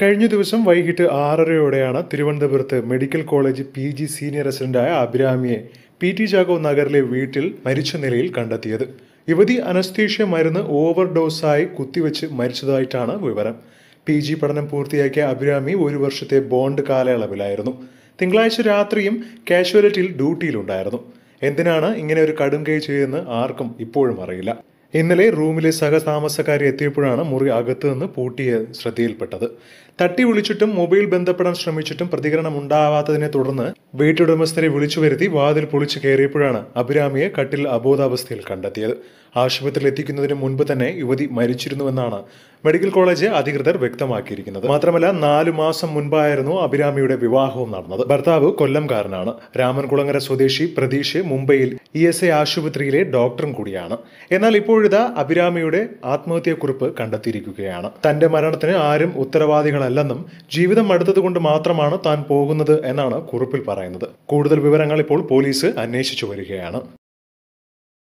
കഴിഞ്ഞ ദിവസം വൈകിട്ട് ആറരയോടെയാണ് തിരുവനന്തപുരത്ത് medical college P G senior റെസിഡന്റായ അഭിരാമിയെ പി ടി ജാഗോ നഗറിലെ വീട്ടിൽ മരിച്ച നിലയിൽ കണ്ടെത്തിയത് യുവതി അനസ്തീഷ്യ മരുന്ന് ഓവർ ഡോസായി കുത്തിവെച്ച് മരിച്ചതായിട്ടാണ് വിവരം പി ജി പഠനം പൂർത്തിയാക്കിയ അഭിരാമി ഒരു വർഷത്തെ ബോണ്ട് കാലയളവിലായിരുന്നു തിങ്കളാഴ്ച രാത്രിയും കാഷ്വാലിറ്റിയിൽ ഡ്യൂട്ടിയിലുണ്ടായിരുന്നു എന്തിനാണ് ഇങ്ങനെ ഒരു കടും കൈ ചെയ്തതെന്ന് ആർക്കും ഇപ്പോഴും അറിയില്ല ഇന്നലെ റൂമിലെ സഹതാമസക്കാരി എത്തിയപ്പോഴാണ് മുറി അകത്തു നിന്ന് പൂട്ടിയ ശ്രദ്ധയിൽപ്പെട്ടത് തട്ടി വിളിച്ചിട്ടും മൊബൈൽ ബന്ധപ്പെടാൻ ശ്രമിച്ചിട്ടും പ്രതികരണം ഉണ്ടാവാത്തതിനെ തുടർന്ന് വീട്ടുടമസ്ഥരെ വിളിച്ചു വരുത്തി വാതിൽ പൊളിച്ചു കയറിയപ്പോഴാണ് അഭിരാമിയെ കട്ടിൽ അബോധാവസ്ഥയിൽ കണ്ടെത്തിയത് ആശുപത്രിയിൽ എത്തിക്കുന്നതിന് മുൻപ് തന്നെ യുവതി മരിച്ചിരുന്നുവെന്നാണ് മെഡിക്കൽ കോളേജ് അധികൃതർ വ്യക്തമാക്കിയിരിക്കുന്നത് മാത്രമല്ല നാലു മാസം മുൻപായിരുന്നു അഭിരാമിയുടെ വിവാഹവും നടന്നത് ഭർത്താവ് കൊല്ലംകാരനാണ് രാമൻകുളങ്ങര സ്വദേശി പ്രതീഷ് മുംബൈയിൽ ഇ എസ് ഐ ആശുപത്രിയിലെ ഡോക്ടറും കൂടിയാണ് എന്നാൽ ഇപ്പോഴിതാ അഭിരാമിയുടെ ആത്മഹത്യാക്കുറിപ്പ് കണ്ടെത്തിയിരിക്കുകയാണ് തന്റെ മരണത്തിന് ആരും ഉത്തരവാദികളല്ലെന്നും ജീവിതം അടുത്തതുകൊണ്ട് മാത്രമാണ് താൻ പോകുന്നത് എന്നാണ് കുറിപ്പിൽ പറയുന്നത് കൂടുതൽ വിവരങ്ങൾ ഇപ്പോൾ പോലീസ് അന്വേഷിച്ചു വരികയാണ്